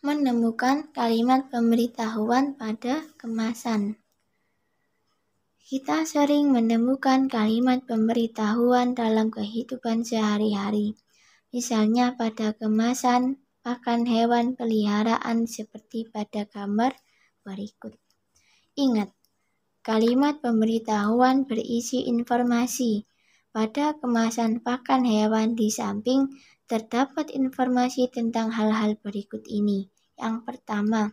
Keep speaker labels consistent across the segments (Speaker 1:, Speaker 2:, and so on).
Speaker 1: menemukan kalimat pemberitahuan pada kemasan. Kita sering menemukan kalimat pemberitahuan dalam kehidupan sehari-hari, misalnya pada kemasan pakan hewan peliharaan seperti pada gambar berikut. Ingat, kalimat pemberitahuan berisi informasi pada kemasan pakan hewan di samping Terdapat informasi tentang hal-hal berikut ini. Yang pertama,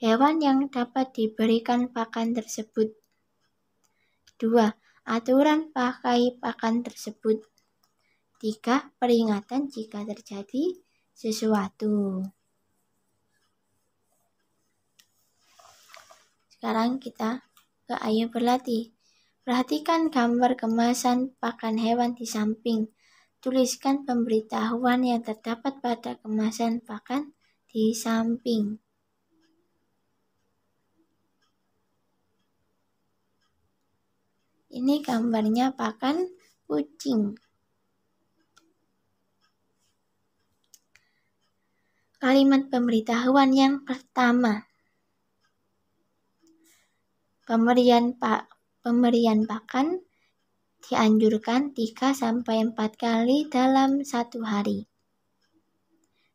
Speaker 1: hewan yang dapat diberikan pakan tersebut. Dua, Aturan pakai pakan tersebut. Tiga, Peringatan jika terjadi sesuatu. Sekarang kita ke ayo berlatih. Perhatikan gambar kemasan pakan hewan di samping tuliskan pemberitahuan yang terdapat pada kemasan pakan di samping. Ini gambarnya pakan kucing. Kalimat pemberitahuan yang pertama. Pemberian pak pemberian pakan dianjurkan 3-4 kali dalam satu hari.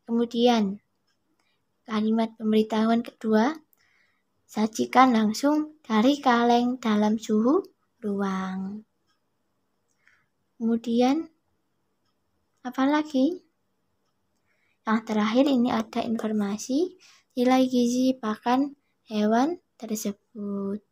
Speaker 1: Kemudian, kalimat pemberitahuan kedua, sajikan langsung dari kaleng dalam suhu ruang. Kemudian, apa lagi? Yang terakhir ini ada informasi nilai gizi pakan hewan tersebut.